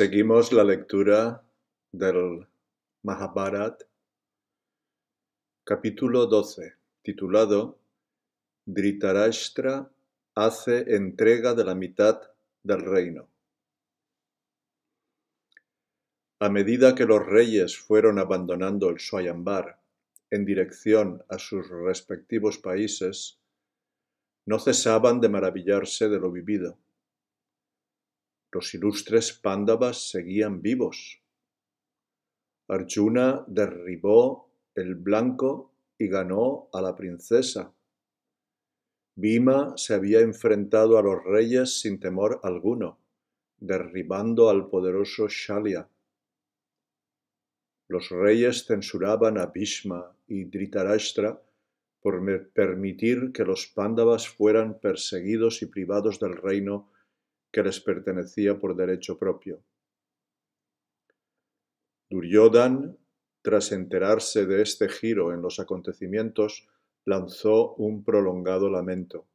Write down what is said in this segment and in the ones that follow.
Seguimos la lectura del Mahabharat, capítulo 12, titulado Dhritarashtra hace entrega de la mitad del reino. A medida que los reyes fueron abandonando el Swayambar en dirección a sus respectivos países, no cesaban de maravillarse de lo vivido los ilustres pándavas seguían vivos. Arjuna derribó el blanco y ganó a la princesa. Bhima se había enfrentado a los reyes sin temor alguno, derribando al poderoso Shalya. Los reyes censuraban a Bhishma y Dhritarashtra por permitir que los pándavas fueran perseguidos y privados del reino que les pertenecía por derecho propio. Duryodhan, tras enterarse de este giro en los acontecimientos, lanzó un prolongado lamento.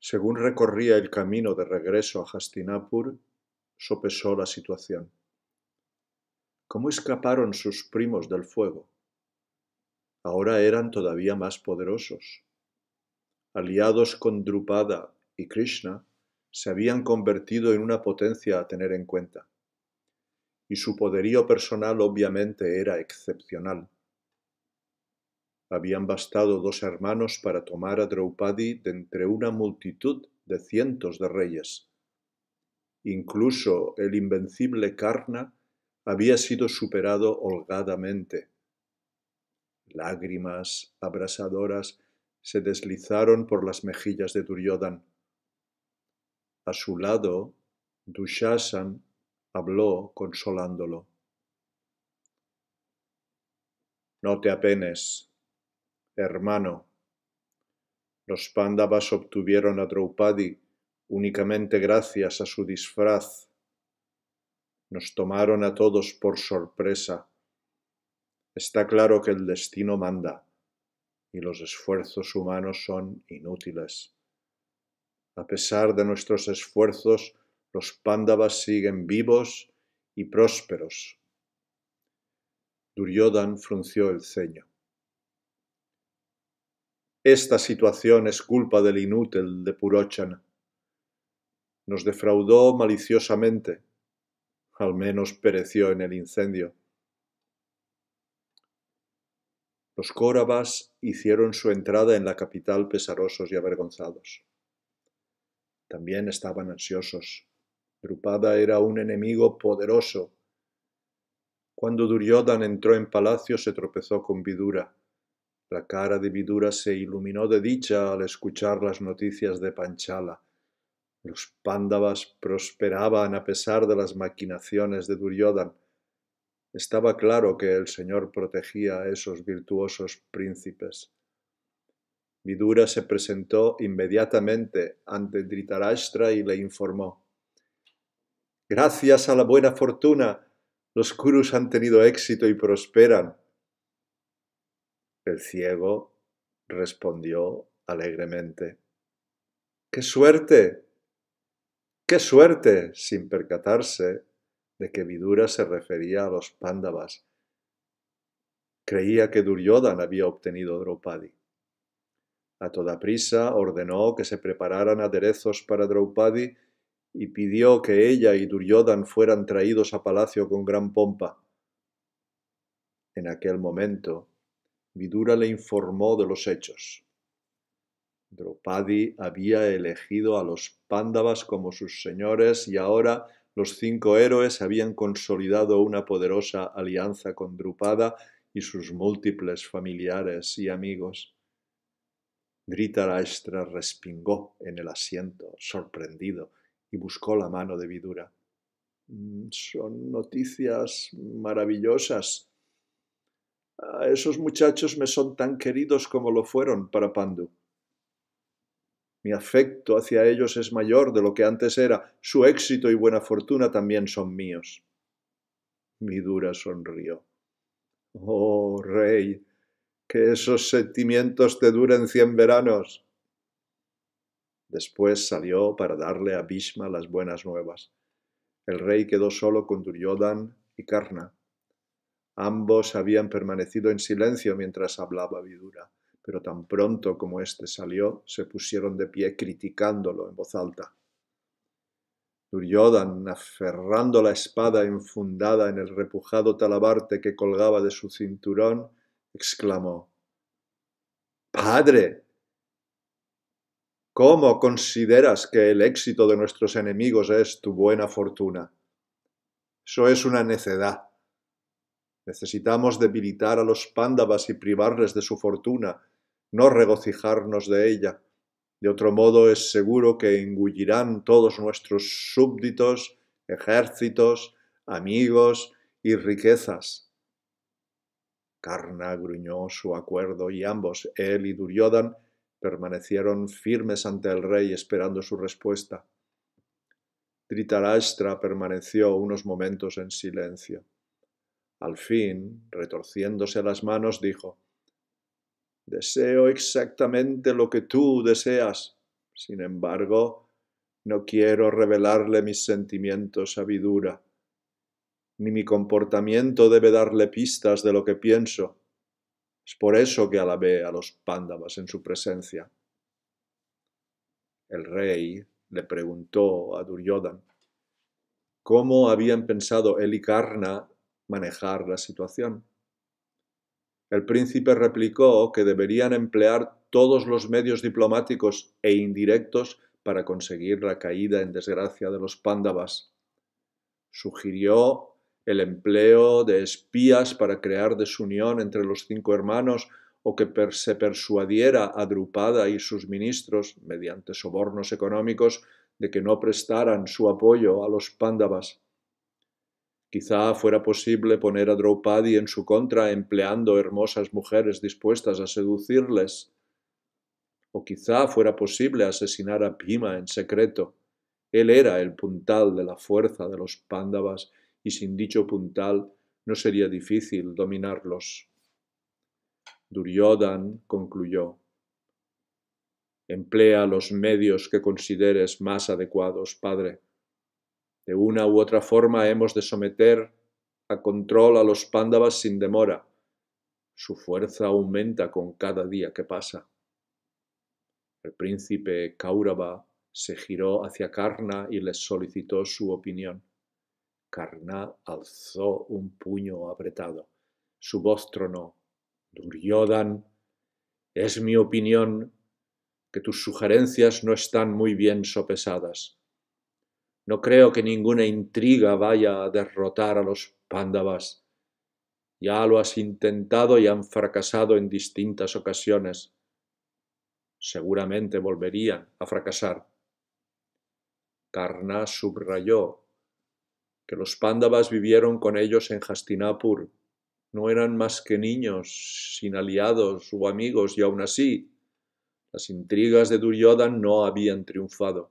Según recorría el camino de regreso a Hastinapur, sopesó la situación. ¿Cómo escaparon sus primos del fuego? Ahora eran todavía más poderosos. Aliados con Drupada y Krishna, se habían convertido en una potencia a tener en cuenta, y su poderío personal obviamente era excepcional. Habían bastado dos hermanos para tomar a Draupadi de entre una multitud de cientos de reyes. Incluso el invencible Karna había sido superado holgadamente. Lágrimas abrasadoras se deslizaron por las mejillas de Duryodhan a su lado, Dushasan habló consolándolo. No te apenes, hermano. Los pándavas obtuvieron a Draupadi únicamente gracias a su disfraz. Nos tomaron a todos por sorpresa. Está claro que el destino manda y los esfuerzos humanos son inútiles. A pesar de nuestros esfuerzos, los pándavas siguen vivos y prósperos. Duryodhan frunció el ceño. Esta situación es culpa del inútil de Purochana. Nos defraudó maliciosamente. Al menos pereció en el incendio. Los Córabas hicieron su entrada en la capital pesarosos y avergonzados también estaban ansiosos. Drupada era un enemigo poderoso. Cuando Duryodhan entró en palacio se tropezó con Vidura. La cara de Vidura se iluminó de dicha al escuchar las noticias de Panchala. Los pándavas prosperaban a pesar de las maquinaciones de Duryodhan. Estaba claro que el Señor protegía a esos virtuosos príncipes. Vidura se presentó inmediatamente ante Dhritarashtra y le informó. Gracias a la buena fortuna, los Kurus han tenido éxito y prosperan. El ciego respondió alegremente. ¡Qué suerte! ¡Qué suerte! sin percatarse de que Vidura se refería a los pándavas. Creía que Duryodhan había obtenido Draupadi. A toda prisa ordenó que se prepararan aderezos para Draupadi y pidió que ella y Duryodhan fueran traídos a palacio con gran pompa. En aquel momento, Vidura le informó de los hechos. Draupadi había elegido a los pándavas como sus señores y ahora los cinco héroes habían consolidado una poderosa alianza con Drupada y sus múltiples familiares y amigos. Dhritarashtra respingó en el asiento, sorprendido, y buscó la mano de Vidura. Mm, son noticias maravillosas. A ah, esos muchachos me son tan queridos como lo fueron para Pandu. Mi afecto hacia ellos es mayor de lo que antes era. Su éxito y buena fortuna también son míos. Vidura sonrió. Oh, rey, que esos sentimientos te duren cien veranos. Después salió para darle a Bhishma las buenas nuevas. El rey quedó solo con Duryodhan y Karna. Ambos habían permanecido en silencio mientras hablaba Vidura, pero tan pronto como éste salió, se pusieron de pie criticándolo en voz alta. Duryodhan, aferrando la espada enfundada en el repujado talabarte que colgaba de su cinturón, exclamó. Padre, ¿cómo consideras que el éxito de nuestros enemigos es tu buena fortuna? Eso es una necedad. Necesitamos debilitar a los pándavas y privarles de su fortuna, no regocijarnos de ella. De otro modo es seguro que engullirán todos nuestros súbditos, ejércitos, amigos y riquezas. Carna gruñó su acuerdo y ambos, él y Duryodhan, permanecieron firmes ante el rey esperando su respuesta. Tritarastra permaneció unos momentos en silencio. Al fin, retorciéndose las manos, dijo: Deseo exactamente lo que tú deseas. Sin embargo, no quiero revelarle mis sentimientos a Vidura ni mi comportamiento debe darle pistas de lo que pienso. Es por eso que alabé a los pándavas en su presencia. El rey le preguntó a Duryodhan cómo habían pensado él y Karna manejar la situación. El príncipe replicó que deberían emplear todos los medios diplomáticos e indirectos para conseguir la caída en desgracia de los pándavas. Sugirió el empleo de espías para crear desunión entre los cinco hermanos o que se persuadiera a Drupada y sus ministros, mediante sobornos económicos, de que no prestaran su apoyo a los pándavas. Quizá fuera posible poner a Drupadi en su contra empleando hermosas mujeres dispuestas a seducirles. O quizá fuera posible asesinar a Pima en secreto. Él era el puntal de la fuerza de los pándavas y sin dicho puntal no sería difícil dominarlos. Duryodhan concluyó, Emplea los medios que consideres más adecuados, padre. De una u otra forma hemos de someter a control a los pándavas sin demora. Su fuerza aumenta con cada día que pasa. El príncipe Kaurava se giró hacia Karna y les solicitó su opinión. Carná alzó un puño apretado. Su voz tronó. Duryodhan, es mi opinión que tus sugerencias no están muy bien sopesadas. No creo que ninguna intriga vaya a derrotar a los pándavas. Ya lo has intentado y han fracasado en distintas ocasiones. Seguramente volverían a fracasar. Karná subrayó que los pándavas vivieron con ellos en Hastinapur. No eran más que niños, sin aliados o amigos, y aún así las intrigas de Duryodhan no habían triunfado.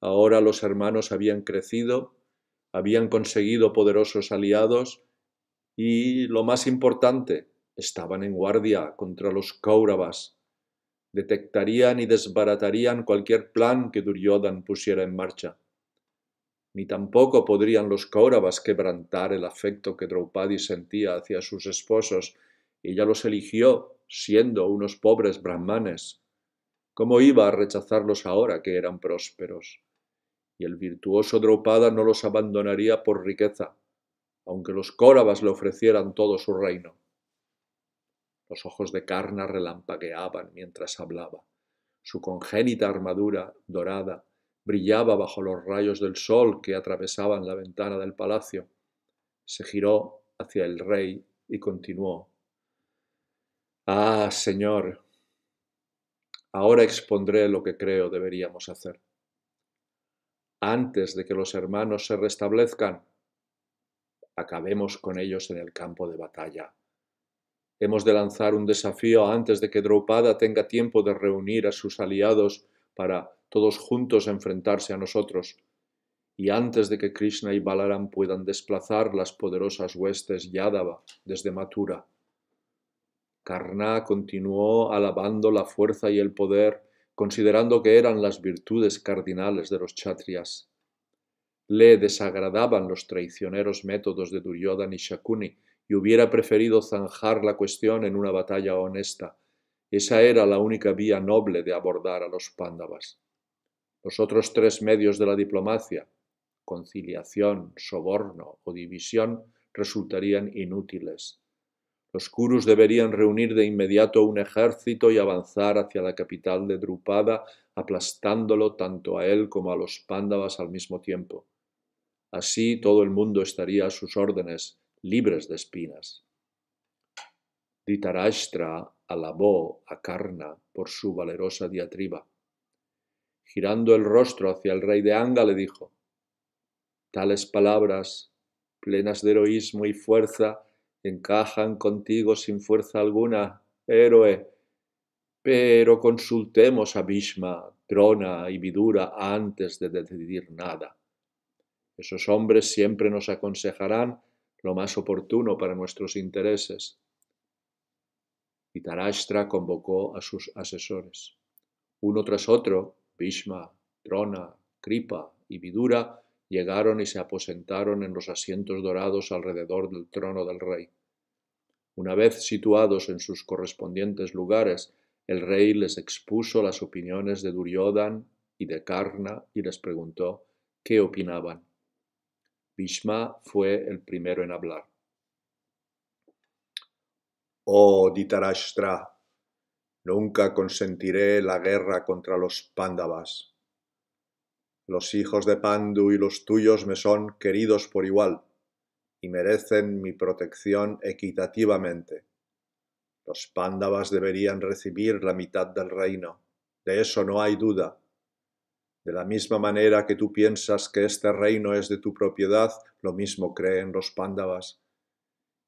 Ahora los hermanos habían crecido, habían conseguido poderosos aliados y, lo más importante, estaban en guardia contra los Kauravas. Detectarían y desbaratarían cualquier plan que Duryodhan pusiera en marcha ni tampoco podrían los Kauravas quebrantar el afecto que Draupadi sentía hacia sus esposos. y Ella los eligió siendo unos pobres brahmanes. ¿Cómo iba a rechazarlos ahora que eran prósperos? Y el virtuoso Draupada no los abandonaría por riqueza, aunque los Córavas le ofrecieran todo su reino. Los ojos de Carna relampagueaban mientras hablaba. Su congénita armadura dorada brillaba bajo los rayos del sol que atravesaban la ventana del palacio. Se giró hacia el rey y continuó. Ah, señor, ahora expondré lo que creo deberíamos hacer. Antes de que los hermanos se restablezcan, acabemos con ellos en el campo de batalla. Hemos de lanzar un desafío antes de que Draupada tenga tiempo de reunir a sus aliados para todos juntos a enfrentarse a nosotros, y antes de que Krishna y Balaram puedan desplazar las poderosas huestes Yadava desde Mathura. Karna continuó alabando la fuerza y el poder, considerando que eran las virtudes cardinales de los chatrias. Le desagradaban los traicioneros métodos de Duryodhan y Shakuni, y hubiera preferido zanjar la cuestión en una batalla honesta. Esa era la única vía noble de abordar a los pándavas. Los otros tres medios de la diplomacia, conciliación, soborno o división, resultarían inútiles. Los kurus deberían reunir de inmediato un ejército y avanzar hacia la capital de Drupada, aplastándolo tanto a él como a los pándavas al mismo tiempo. Así todo el mundo estaría a sus órdenes, libres de espinas. Ditarashtra alabó a Karna por su valerosa diatriba. Girando el rostro hacia el rey de Anga, le dijo, Tales palabras, plenas de heroísmo y fuerza, encajan contigo sin fuerza alguna, héroe. Pero consultemos a Bhishma, Trona y Vidura antes de decidir nada. Esos hombres siempre nos aconsejarán lo más oportuno para nuestros intereses. Y Tarashtra convocó a sus asesores. Uno tras otro, Bhishma, Drona, Kripa y Vidura llegaron y se aposentaron en los asientos dorados alrededor del trono del rey. Una vez situados en sus correspondientes lugares, el rey les expuso las opiniones de Duryodhan y de Karna y les preguntó qué opinaban. Bhishma fue el primero en hablar. Oh Ditarashtra, Nunca consentiré la guerra contra los pándavas. Los hijos de Pandu y los tuyos me son queridos por igual y merecen mi protección equitativamente. Los pándavas deberían recibir la mitad del reino, de eso no hay duda. De la misma manera que tú piensas que este reino es de tu propiedad, lo mismo creen los pándavas.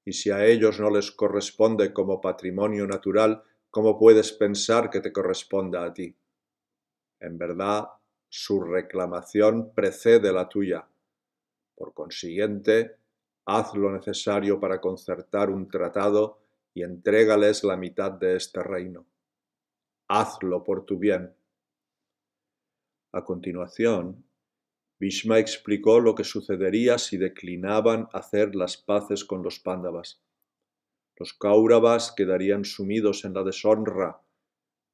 Y si a ellos no les corresponde como patrimonio natural, ¿cómo puedes pensar que te corresponda a ti? En verdad, su reclamación precede la tuya. Por consiguiente, haz lo necesario para concertar un tratado y entrégales la mitad de este reino. Hazlo por tu bien. A continuación, Bhishma explicó lo que sucedería si declinaban hacer las paces con los pándavas. Los Kauravas quedarían sumidos en la deshonra.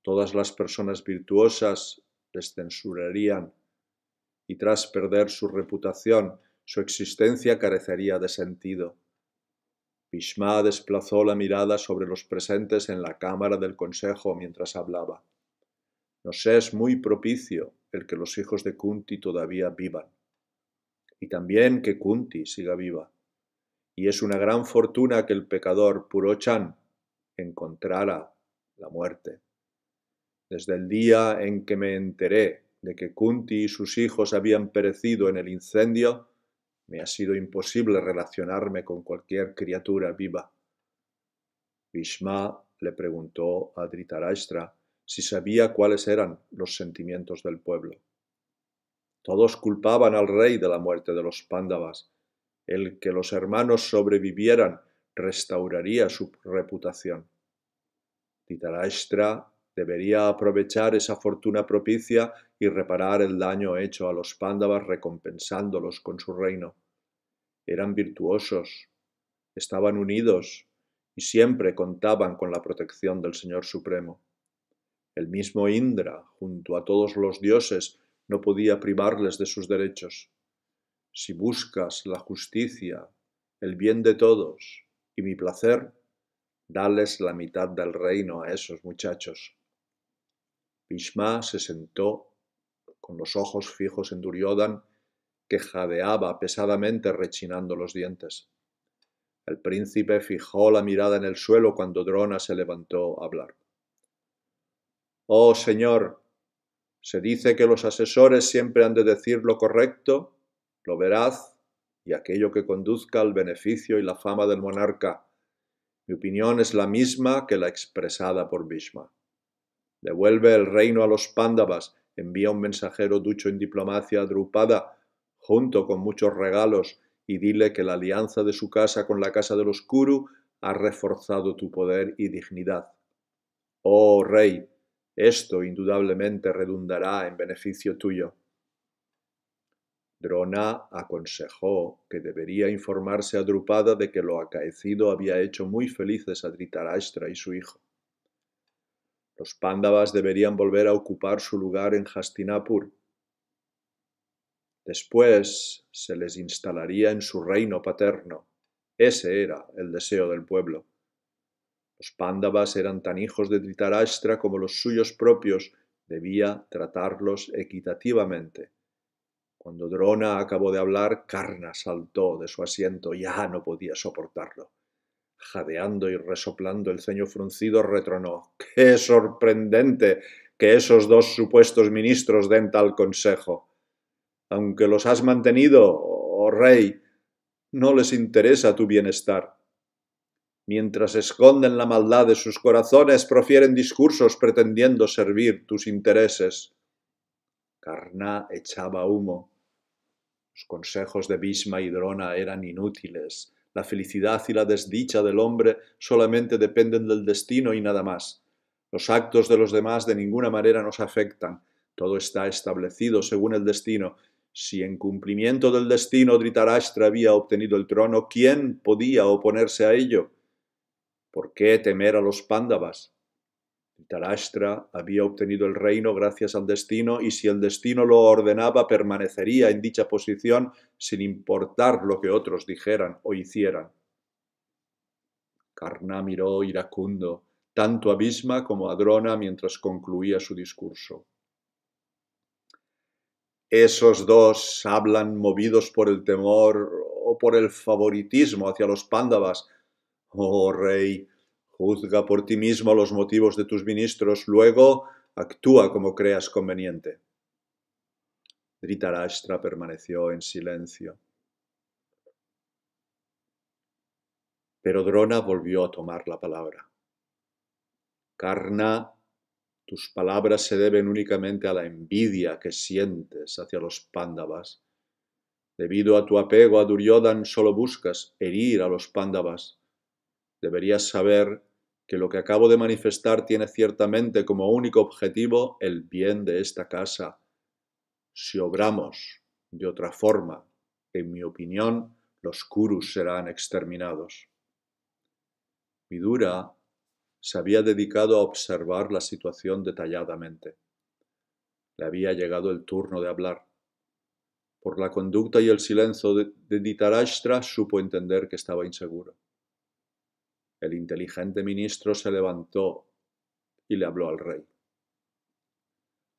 Todas las personas virtuosas les censurarían. Y tras perder su reputación, su existencia carecería de sentido. Bhishma desplazó la mirada sobre los presentes en la cámara del consejo mientras hablaba. Nos es muy propicio el que los hijos de Kunti todavía vivan. Y también que Kunti siga viva y es una gran fortuna que el pecador Purochan encontrara la muerte. Desde el día en que me enteré de que Kunti y sus hijos habían perecido en el incendio, me ha sido imposible relacionarme con cualquier criatura viva. Bhishma le preguntó a Dhritarashtra si sabía cuáles eran los sentimientos del pueblo. Todos culpaban al rey de la muerte de los pándavas el que los hermanos sobrevivieran restauraría su reputación. Titarastra debería aprovechar esa fortuna propicia y reparar el daño hecho a los pándavas recompensándolos con su reino. Eran virtuosos, estaban unidos y siempre contaban con la protección del Señor Supremo. El mismo Indra, junto a todos los dioses, no podía privarles de sus derechos si buscas la justicia, el bien de todos y mi placer, dales la mitad del reino a esos muchachos. Bishma se sentó con los ojos fijos en Duryodhan, que jadeaba pesadamente rechinando los dientes. El príncipe fijó la mirada en el suelo cuando Drona se levantó a hablar. Oh Señor, se dice que los asesores siempre han de decir lo correcto lo verás, y aquello que conduzca al beneficio y la fama del monarca. Mi opinión es la misma que la expresada por Bishma. Devuelve el reino a los pándavas, envía un mensajero ducho en diplomacia a Drupada, junto con muchos regalos, y dile que la alianza de su casa con la casa de los Kuru ha reforzado tu poder y dignidad. Oh rey, esto indudablemente redundará en beneficio tuyo. Drona aconsejó que debería informarse a Drupada de que lo acaecido había hecho muy felices a Dhritarashtra y su hijo. Los pándavas deberían volver a ocupar su lugar en Hastinapur. Después se les instalaría en su reino paterno. Ese era el deseo del pueblo. Los pándavas eran tan hijos de Dhritarashtra como los suyos propios. Debía tratarlos equitativamente cuando Drona acabó de hablar, Carna saltó de su asiento, ya no podía soportarlo. Jadeando y resoplando el ceño fruncido, retronó. ¡Qué sorprendente que esos dos supuestos ministros den tal consejo! Aunque los has mantenido, oh rey, no les interesa tu bienestar. Mientras esconden la maldad de sus corazones, profieren discursos pretendiendo servir tus intereses. Carna echaba humo. Los consejos de Bisma y Drona eran inútiles. La felicidad y la desdicha del hombre solamente dependen del destino y nada más. Los actos de los demás de ninguna manera nos afectan. Todo está establecido según el destino. Si en cumplimiento del destino Dhritarashtra había obtenido el trono, ¿quién podía oponerse a ello? ¿Por qué temer a los pándavas? Talastra había obtenido el reino gracias al destino y si el destino lo ordenaba permanecería en dicha posición sin importar lo que otros dijeran o hicieran. Karná miró iracundo tanto a como a Drona mientras concluía su discurso. Esos dos hablan movidos por el temor o por el favoritismo hacia los pándavas. Oh rey, Juzga por ti mismo los motivos de tus ministros, luego actúa como creas conveniente. Dhritarashtra permaneció en silencio. Pero Drona volvió a tomar la palabra. Karna, tus palabras se deben únicamente a la envidia que sientes hacia los pándavas. Debido a tu apego a Duryodhan, solo buscas herir a los pándavas. Deberías saber que lo que acabo de manifestar tiene ciertamente como único objetivo el bien de esta casa. Si obramos de otra forma, en mi opinión, los kurus serán exterminados. Vidura se había dedicado a observar la situación detalladamente. Le había llegado el turno de hablar. Por la conducta y el silencio de Ditarashtra supo entender que estaba inseguro el inteligente ministro se levantó y le habló al rey.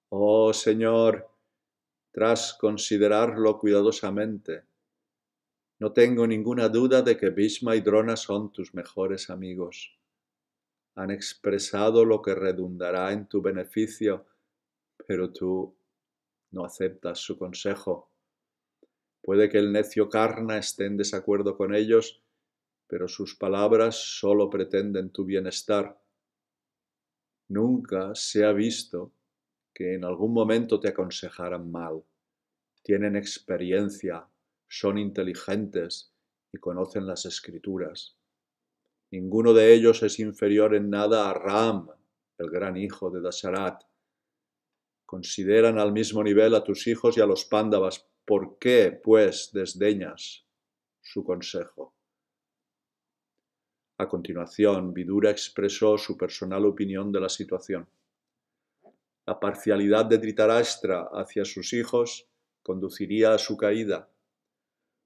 Oh Señor, tras considerarlo cuidadosamente, no tengo ninguna duda de que Bisma y Drona son tus mejores amigos. Han expresado lo que redundará en tu beneficio, pero tú no aceptas su consejo. Puede que el necio Karna esté en desacuerdo con ellos, pero sus palabras solo pretenden tu bienestar. Nunca se ha visto que en algún momento te aconsejaran mal. Tienen experiencia, son inteligentes y conocen las escrituras. Ninguno de ellos es inferior en nada a Ram, el gran hijo de Dasarat. Consideran al mismo nivel a tus hijos y a los pándavas. ¿Por qué, pues, desdeñas su consejo? A continuación, Vidura expresó su personal opinión de la situación. La parcialidad de Dhritarashtra hacia sus hijos conduciría a su caída.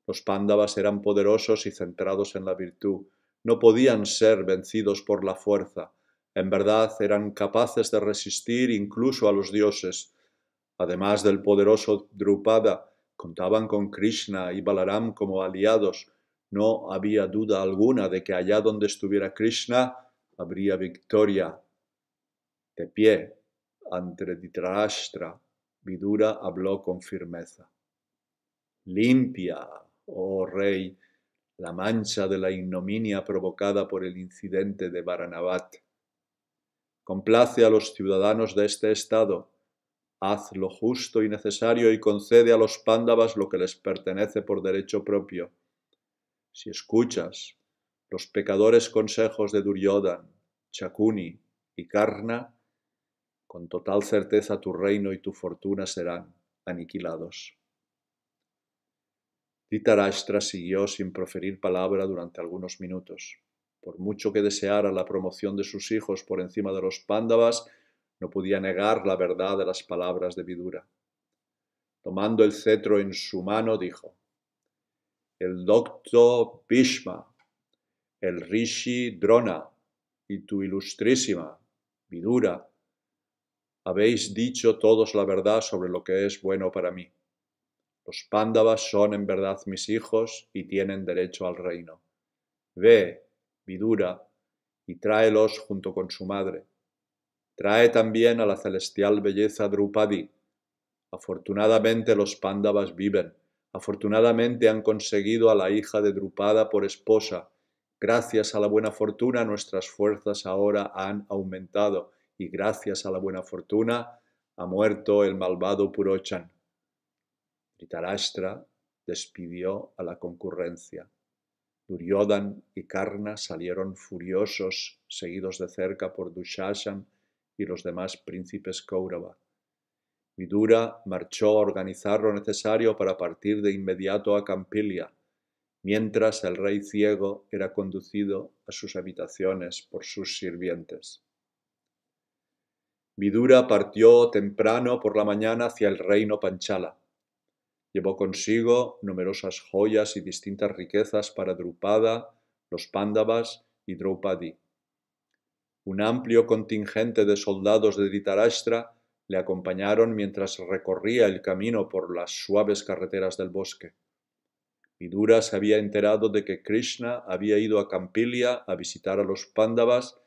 Los pándavas eran poderosos y centrados en la virtud. No podían ser vencidos por la fuerza. En verdad eran capaces de resistir incluso a los dioses. Además del poderoso Drupada, contaban con Krishna y Balaram como aliados, no había duda alguna de que allá donde estuviera Krishna habría victoria. De pie, ante Dhritarashtra, Vidura habló con firmeza. Limpia, oh rey, la mancha de la ignominia provocada por el incidente de Varanavat. Complace a los ciudadanos de este estado, haz lo justo y necesario y concede a los pándavas lo que les pertenece por derecho propio si escuchas los pecadores consejos de Duryodhan, Chakuni y Karna, con total certeza tu reino y tu fortuna serán aniquilados. Dhritarashtra siguió sin proferir palabra durante algunos minutos. Por mucho que deseara la promoción de sus hijos por encima de los pándavas, no podía negar la verdad de las palabras de Vidura. Tomando el cetro en su mano, dijo: el doctor Bhishma, el Rishi Drona y tu ilustrísima Vidura, habéis dicho todos la verdad sobre lo que es bueno para mí. Los pándavas son en verdad mis hijos y tienen derecho al reino. Ve, Vidura, y tráelos junto con su madre. Trae también a la celestial belleza Drupadi. Afortunadamente los pándavas viven Afortunadamente han conseguido a la hija de Drupada por esposa. Gracias a la buena fortuna nuestras fuerzas ahora han aumentado y gracias a la buena fortuna ha muerto el malvado Purochan. Dhritarashtra despidió a la concurrencia. Duryodhan y Karna salieron furiosos, seguidos de cerca por Dushasan y los demás príncipes Kaurava. Vidura marchó a organizar lo necesario para partir de inmediato a Campilia, mientras el rey ciego era conducido a sus habitaciones por sus sirvientes. Vidura partió temprano por la mañana hacia el reino Panchala. Llevó consigo numerosas joyas y distintas riquezas para Drupada, los Pándavas y Drupadi. Un amplio contingente de soldados de Ditarastra le acompañaron mientras recorría el camino por las suaves carreteras del bosque. Vidura se había enterado de que Krishna había ido a Campilia a visitar a los Pándavas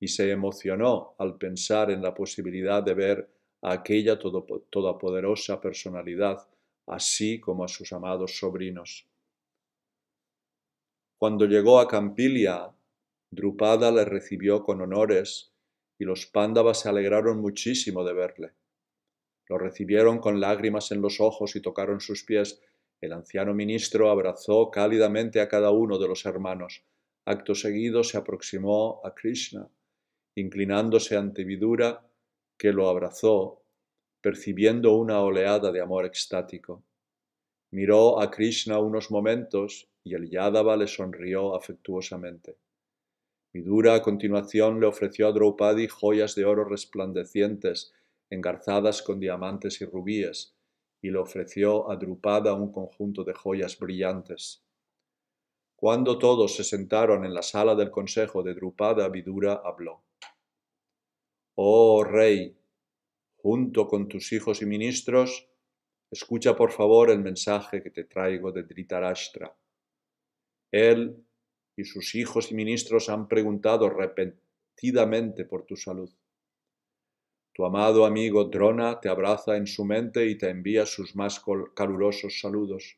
y se emocionó al pensar en la posibilidad de ver a aquella todopoderosa personalidad, así como a sus amados sobrinos. Cuando llegó a Campilia, Drupada le recibió con honores y los pándavas se alegraron muchísimo de verle. Lo recibieron con lágrimas en los ojos y tocaron sus pies. El anciano ministro abrazó cálidamente a cada uno de los hermanos. Acto seguido se aproximó a Krishna, inclinándose ante Vidura, que lo abrazó, percibiendo una oleada de amor extático. Miró a Krishna unos momentos y el Yadava le sonrió afectuosamente. Vidura a continuación le ofreció a Draupadi joyas de oro resplandecientes, engarzadas con diamantes y rubíes, y le ofreció a Drupada un conjunto de joyas brillantes. Cuando todos se sentaron en la sala del consejo de Drupada, Vidura habló. Oh rey, junto con tus hijos y ministros, escucha por favor el mensaje que te traigo de Dhritarashtra. Él y sus hijos y ministros han preguntado repentidamente por tu salud. Tu amado amigo Drona te abraza en su mente y te envía sus más calurosos saludos.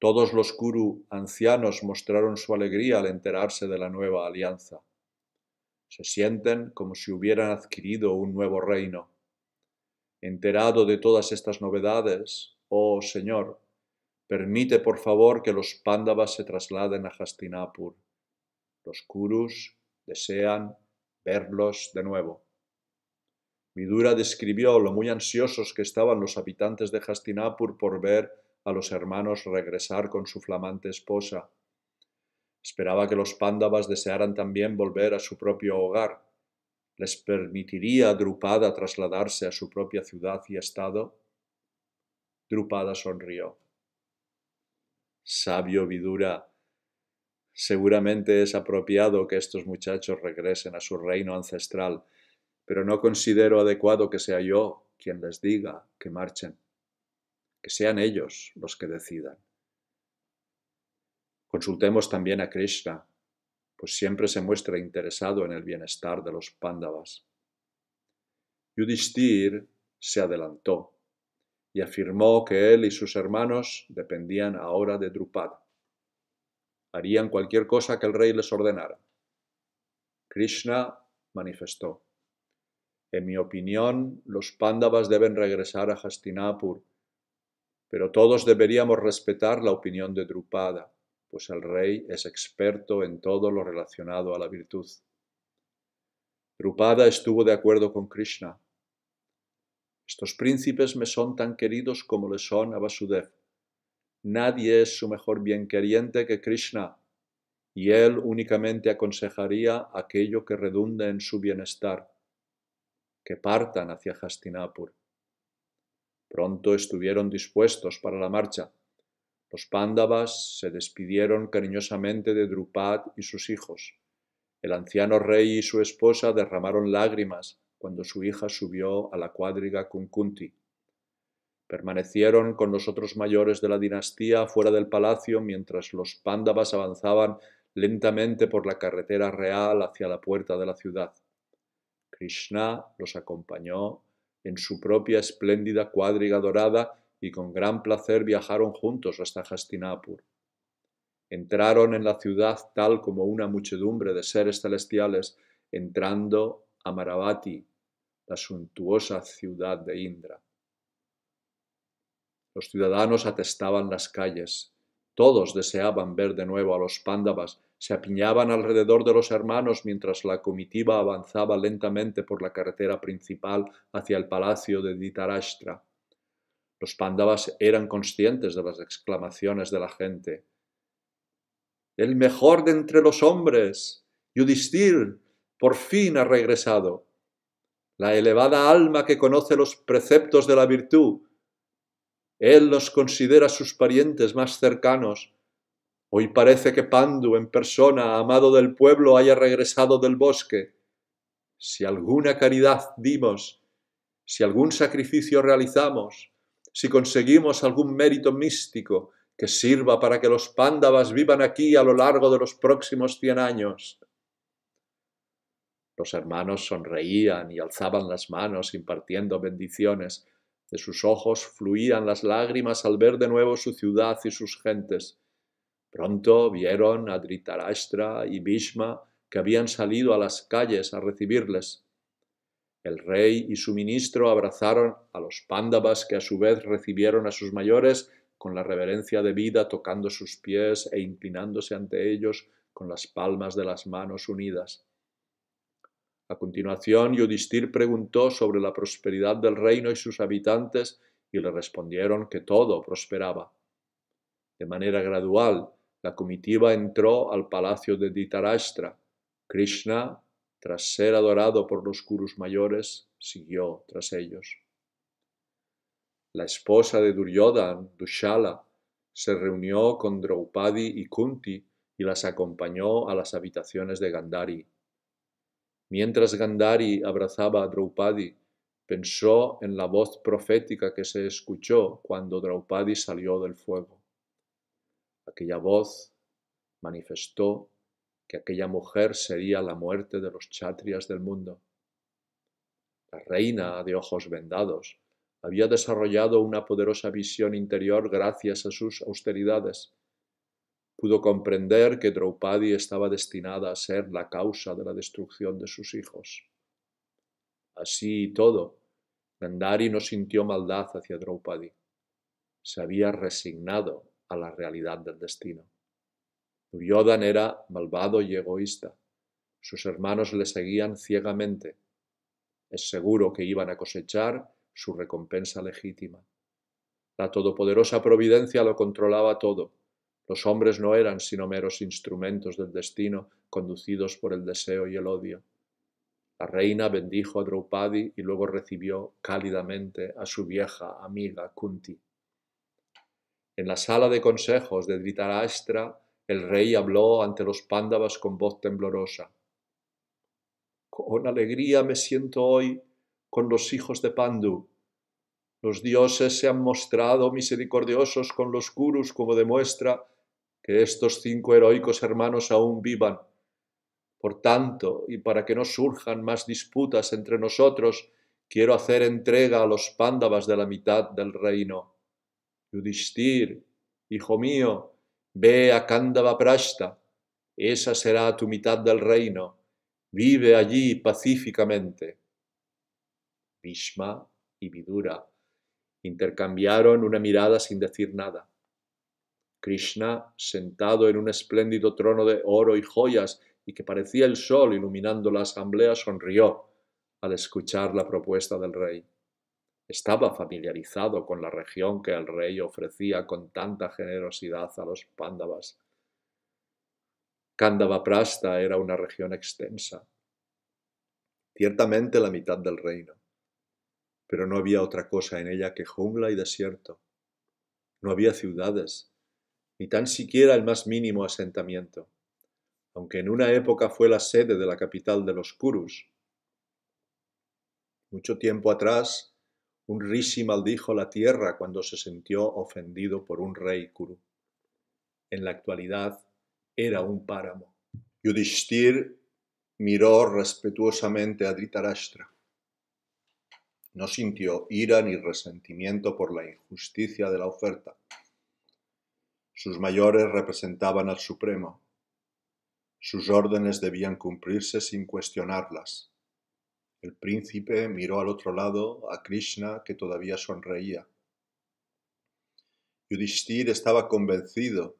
Todos los Kuru ancianos mostraron su alegría al enterarse de la nueva alianza. Se sienten como si hubieran adquirido un nuevo reino. Enterado de todas estas novedades, oh Señor, Permite, por favor, que los pándavas se trasladen a Hastinapur. Los Kurus desean verlos de nuevo. Midura describió lo muy ansiosos que estaban los habitantes de Hastinapur por ver a los hermanos regresar con su flamante esposa. Esperaba que los pándavas desearan también volver a su propio hogar. ¿Les permitiría a Drupada trasladarse a su propia ciudad y estado? Drupada sonrió sabio Vidura, seguramente es apropiado que estos muchachos regresen a su reino ancestral, pero no considero adecuado que sea yo quien les diga que marchen, que sean ellos los que decidan. Consultemos también a Krishna, pues siempre se muestra interesado en el bienestar de los pándavas. Yudhishthir se adelantó y afirmó que él y sus hermanos dependían ahora de Drupada. Harían cualquier cosa que el rey les ordenara. Krishna manifestó, en mi opinión, los pándavas deben regresar a Hastinapur, pero todos deberíamos respetar la opinión de Drupada, pues el rey es experto en todo lo relacionado a la virtud. Drupada estuvo de acuerdo con Krishna estos príncipes me son tan queridos como le son a Vasudev. Nadie es su mejor bienqueriente que Krishna, y él únicamente aconsejaría aquello que redunda en su bienestar, que partan hacia Hastinapur. Pronto estuvieron dispuestos para la marcha. Los pándavas se despidieron cariñosamente de Drupad y sus hijos. El anciano rey y su esposa derramaron lágrimas cuando su hija subió a la cuadriga con Permanecieron con los otros mayores de la dinastía fuera del palacio mientras los pándavas avanzaban lentamente por la carretera real hacia la puerta de la ciudad. Krishna los acompañó en su propia espléndida cuadriga dorada y con gran placer viajaron juntos hasta Hastinapur. Entraron en la ciudad tal como una muchedumbre de seres celestiales, entrando Amaravati, la suntuosa ciudad de Indra. Los ciudadanos atestaban las calles. Todos deseaban ver de nuevo a los pándavas. Se apiñaban alrededor de los hermanos mientras la comitiva avanzaba lentamente por la carretera principal hacia el palacio de Ditarashtra. Los pándavas eran conscientes de las exclamaciones de la gente. ¡El mejor de entre los hombres! ¡Yudhisthir! por fin ha regresado. La elevada alma que conoce los preceptos de la virtud, él nos considera sus parientes más cercanos. Hoy parece que Pandu, en persona, amado del pueblo, haya regresado del bosque. Si alguna caridad dimos, si algún sacrificio realizamos, si conseguimos algún mérito místico que sirva para que los pándavas vivan aquí a lo largo de los próximos cien años, los hermanos sonreían y alzaban las manos impartiendo bendiciones. De sus ojos fluían las lágrimas al ver de nuevo su ciudad y sus gentes. Pronto vieron a Dhritarashtra y Bhishma que habían salido a las calles a recibirles. El rey y su ministro abrazaron a los pándavas que a su vez recibieron a sus mayores con la reverencia debida tocando sus pies e inclinándose ante ellos con las palmas de las manos unidas. A continuación, Yudhisthir preguntó sobre la prosperidad del reino y sus habitantes, y le respondieron que todo prosperaba. De manera gradual, la comitiva entró al palacio de ditarastra Krishna, tras ser adorado por los Kurus mayores, siguió tras ellos. La esposa de Duryodhan, Dushala, se reunió con Draupadi y Kunti y las acompañó a las habitaciones de Gandhari. Mientras Gandhari abrazaba a Draupadi, pensó en la voz profética que se escuchó cuando Draupadi salió del fuego. Aquella voz manifestó que aquella mujer sería la muerte de los chatrias del mundo. La reina de ojos vendados había desarrollado una poderosa visión interior gracias a sus austeridades pudo comprender que Draupadi estaba destinada a ser la causa de la destrucción de sus hijos. Así y todo, Gandhari no sintió maldad hacia Draupadi. Se había resignado a la realidad del destino. Duryodhan era malvado y egoísta. Sus hermanos le seguían ciegamente. Es seguro que iban a cosechar su recompensa legítima. La todopoderosa providencia lo controlaba todo los hombres no eran sino meros instrumentos del destino, conducidos por el deseo y el odio. La reina bendijo a Draupadi y luego recibió cálidamente a su vieja amiga Kunti. En la sala de consejos de Dhritarashtra, el rey habló ante los pándavas con voz temblorosa. Con alegría me siento hoy con los hijos de Pandu. Los dioses se han mostrado misericordiosos con los Kurus, como demuestra que estos cinco heroicos hermanos aún vivan. Por tanto, y para que no surjan más disputas entre nosotros, quiero hacer entrega a los pándavas de la mitad del reino. Yudhishthir, hijo mío, ve a Kandava Prashta, esa será tu mitad del reino, vive allí pacíficamente. Bhishma y Vidura intercambiaron una mirada sin decir nada. Krishna, sentado en un espléndido trono de oro y joyas, y que parecía el sol iluminando la asamblea, sonrió al escuchar la propuesta del rey. Estaba familiarizado con la región que el rey ofrecía con tanta generosidad a los pándavas. Prasta era una región extensa, ciertamente la mitad del reino, pero no había otra cosa en ella que jungla y desierto. No había ciudades, ni tan siquiera el más mínimo asentamiento, aunque en una época fue la sede de la capital de los Kurus. Mucho tiempo atrás, un rishi maldijo la tierra cuando se sintió ofendido por un rey Kuru. En la actualidad era un páramo. Yudhishthir miró respetuosamente a Dhritarashtra. No sintió ira ni resentimiento por la injusticia de la oferta sus mayores representaban al Supremo. Sus órdenes debían cumplirse sin cuestionarlas. El príncipe miró al otro lado a Krishna que todavía sonreía. Yudhishthir estaba convencido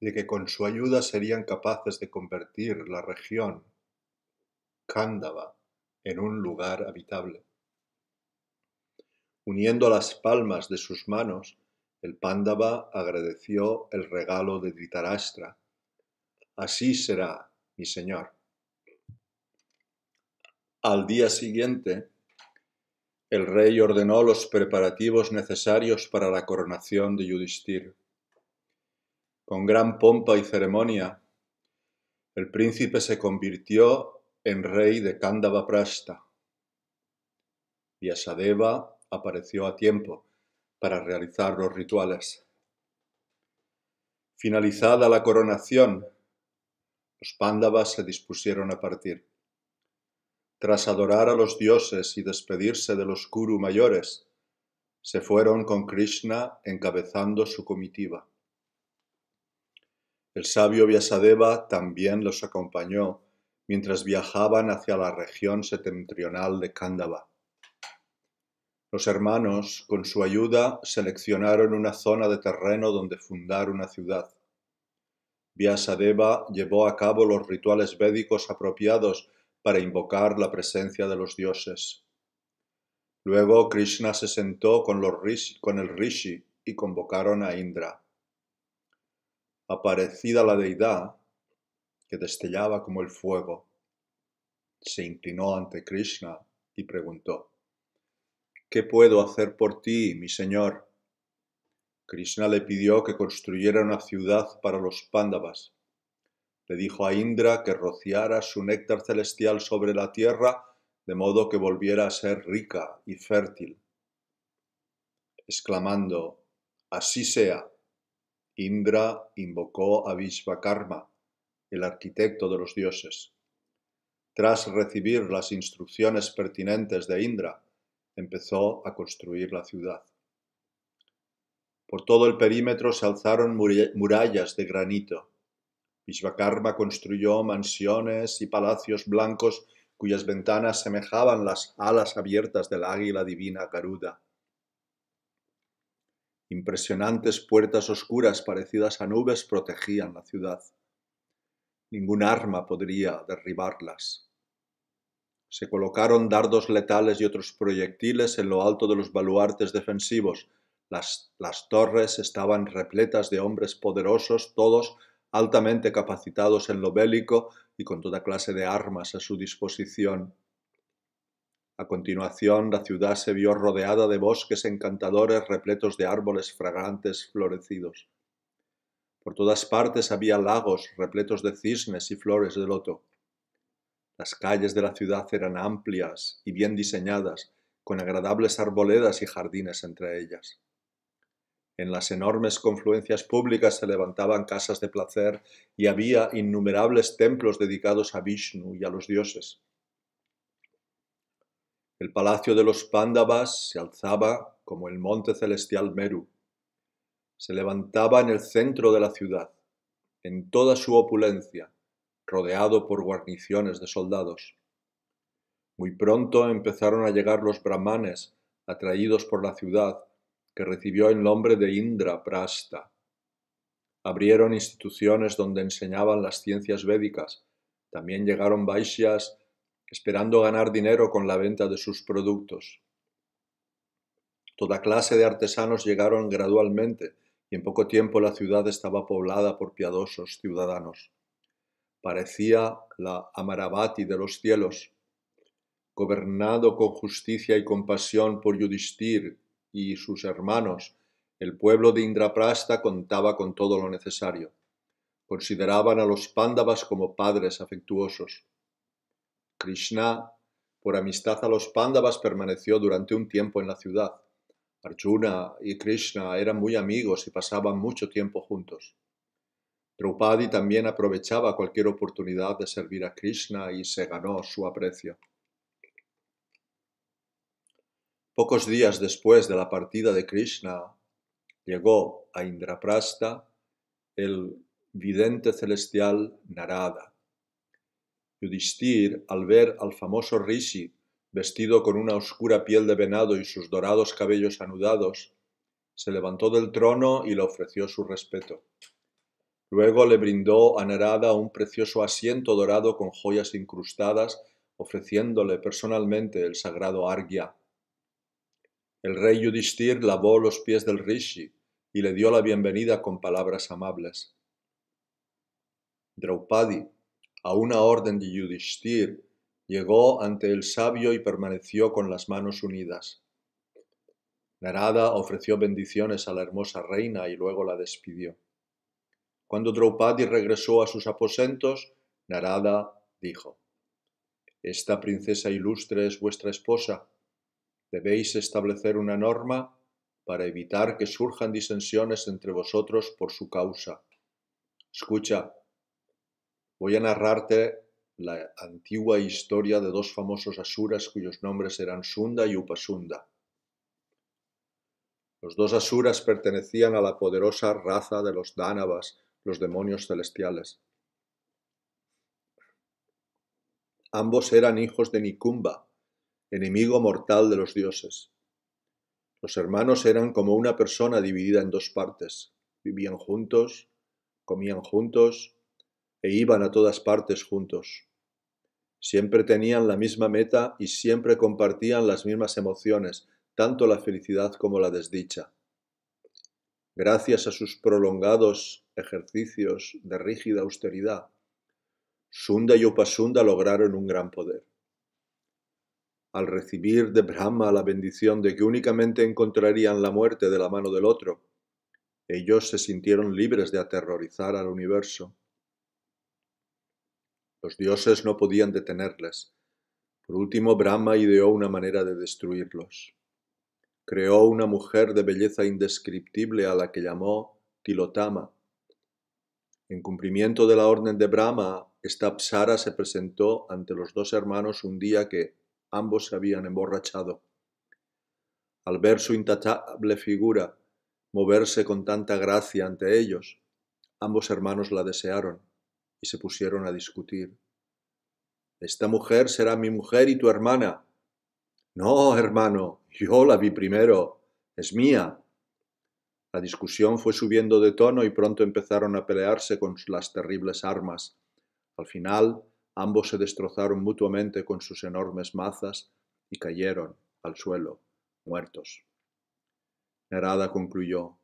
de que con su ayuda serían capaces de convertir la región, Kandava, en un lugar habitable. Uniendo las palmas de sus manos, el Pándava agradeció el regalo de Dhritarashtra. Así será, mi señor. Al día siguiente, el rey ordenó los preparativos necesarios para la coronación de Yudhishthir. Con gran pompa y ceremonia, el príncipe se convirtió en rey de y Asadeva apareció a tiempo para realizar los rituales. Finalizada la coronación, los pándavas se dispusieron a partir. Tras adorar a los dioses y despedirse de los Kuru mayores, se fueron con Krishna encabezando su comitiva. El sabio Vyasadeva también los acompañó mientras viajaban hacia la región septentrional de Kandava. Los hermanos, con su ayuda, seleccionaron una zona de terreno donde fundar una ciudad. Vyasadeva llevó a cabo los rituales védicos apropiados para invocar la presencia de los dioses. Luego Krishna se sentó con, con el rishi y convocaron a Indra. Aparecida la deidad, que destellaba como el fuego, se inclinó ante Krishna y preguntó, ¿Qué puedo hacer por ti, mi señor? Krishna le pidió que construyera una ciudad para los pándavas. Le dijo a Indra que rociara su néctar celestial sobre la tierra de modo que volviera a ser rica y fértil. Exclamando, así sea, Indra invocó a Vishvakarma, el arquitecto de los dioses. Tras recibir las instrucciones pertinentes de Indra, empezó a construir la ciudad. Por todo el perímetro se alzaron murallas de granito. Vishvakarma construyó mansiones y palacios blancos cuyas ventanas semejaban las alas abiertas del águila divina Garuda. Impresionantes puertas oscuras parecidas a nubes protegían la ciudad. Ningún arma podría derribarlas. Se colocaron dardos letales y otros proyectiles en lo alto de los baluartes defensivos. Las, torres estaban repletas de hombres poderosos, todos altamente capacitados en lo bélico y con toda clase de armas a su disposición. A continuación, la ciudad se vio rodeada de bosques encantadores repletos de árboles fragrantes florecidos. Por todas partes había lagos repletos de cisnes y flores de loto. Las calles de la ciudad eran amplias y bien diseñadas, con agradables arboledas y jardines entre ellas. En las enormes confluencias públicas se levantaban casas de placer y había innumerables templos dedicados a Vishnu y a los dioses. El palacio de los Pándavas se alzaba como el monte celestial Meru. Se levantaba en el centro de la ciudad, en toda su opulencia, rodeado por guarniciones de soldados. Muy pronto empezaron a llegar los brahmanes, atraídos por la ciudad, que recibió el nombre de Indra Prasta. Abrieron instituciones donde enseñaban las ciencias védicas. También llegaron vaishyas esperando ganar dinero con la venta de sus productos. Toda clase de artesanos llegaron gradualmente y en poco tiempo la ciudad estaba poblada por piadosos ciudadanos parecía la Amaravati de los cielos, gobernado con justicia y compasión por Yudhishthir y sus hermanos, el pueblo de Indraprasta contaba con todo lo necesario. Consideraban a los pándavas como padres afectuosos. Krishna, por amistad a los pándavas, permaneció durante un tiempo en la ciudad. Arjuna y Krishna eran muy amigos y pasaban mucho tiempo juntos. Draupadi también aprovechaba cualquier oportunidad de servir a Krishna y se ganó su aprecio. Pocos días después de la partida de Krishna, llegó a Indraprasta el vidente celestial Narada. Yudhishthir, al ver al famoso Rishi, vestido con una oscura piel de venado y sus dorados cabellos anudados, se levantó del trono y le ofreció su respeto. Luego le brindó a Narada un precioso asiento dorado con joyas incrustadas, ofreciéndole personalmente el sagrado Argya. El rey Yudhishthir lavó los pies del Rishi y le dio la bienvenida con palabras amables. Draupadi, a una orden de Yudhishthir, llegó ante el sabio y permaneció con las manos unidas. Narada ofreció bendiciones a la hermosa reina y luego la despidió. Cuando Draupadi regresó a sus aposentos, Narada dijo, Esta princesa ilustre es vuestra esposa. Debéis establecer una norma para evitar que surjan disensiones entre vosotros por su causa. Escucha, voy a narrarte la antigua historia de dos famosos asuras cuyos nombres eran Sunda y Upasunda. Los dos asuras pertenecían a la poderosa raza de los Dánavas, los demonios celestiales. Ambos eran hijos de Nicumba, enemigo mortal de los dioses. Los hermanos eran como una persona dividida en dos partes. Vivían juntos, comían juntos e iban a todas partes juntos. Siempre tenían la misma meta y siempre compartían las mismas emociones, tanto la felicidad como la desdicha. Gracias a sus prolongados ejercicios de rígida austeridad, Sunda y Upasunda lograron un gran poder. Al recibir de Brahma la bendición de que únicamente encontrarían la muerte de la mano del otro, ellos se sintieron libres de aterrorizar al universo. Los dioses no podían detenerles. Por último, Brahma ideó una manera de destruirlos. Creó una mujer de belleza indescriptible a la que llamó Tilotama, en cumplimiento de la orden de Brahma, esta Psara se presentó ante los dos hermanos un día que ambos se habían emborrachado. Al ver su intachable figura moverse con tanta gracia ante ellos, ambos hermanos la desearon y se pusieron a discutir. Esta mujer será mi mujer y tu hermana. No, hermano, yo la vi primero. Es mía. La discusión fue subiendo de tono y pronto empezaron a pelearse con las terribles armas. Al final, ambos se destrozaron mutuamente con sus enormes mazas y cayeron al suelo, muertos. Nerada concluyó,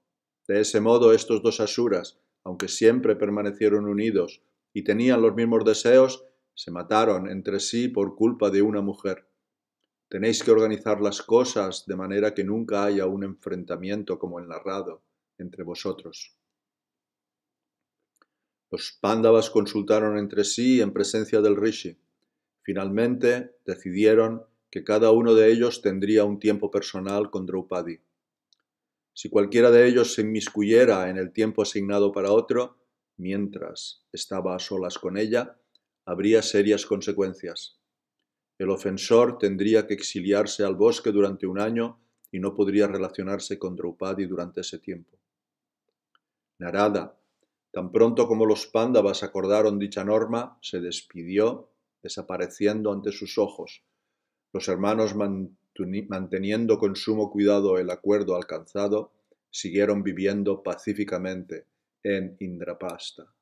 de ese modo estos dos asuras, aunque siempre permanecieron unidos y tenían los mismos deseos, se mataron entre sí por culpa de una mujer. Tenéis que organizar las cosas de manera que nunca haya un enfrentamiento como el narrado entre vosotros. Los pándavas consultaron entre sí en presencia del rishi. Finalmente decidieron que cada uno de ellos tendría un tiempo personal con Draupadi. Si cualquiera de ellos se inmiscuyera en el tiempo asignado para otro, mientras estaba a solas con ella, habría serias consecuencias. El ofensor tendría que exiliarse al bosque durante un año y no podría relacionarse con Draupadi durante ese tiempo. Narada, tan pronto como los pándavas acordaron dicha norma, se despidió, desapareciendo ante sus ojos. Los hermanos, manteniendo con sumo cuidado el acuerdo alcanzado, siguieron viviendo pacíficamente en Indrapasta.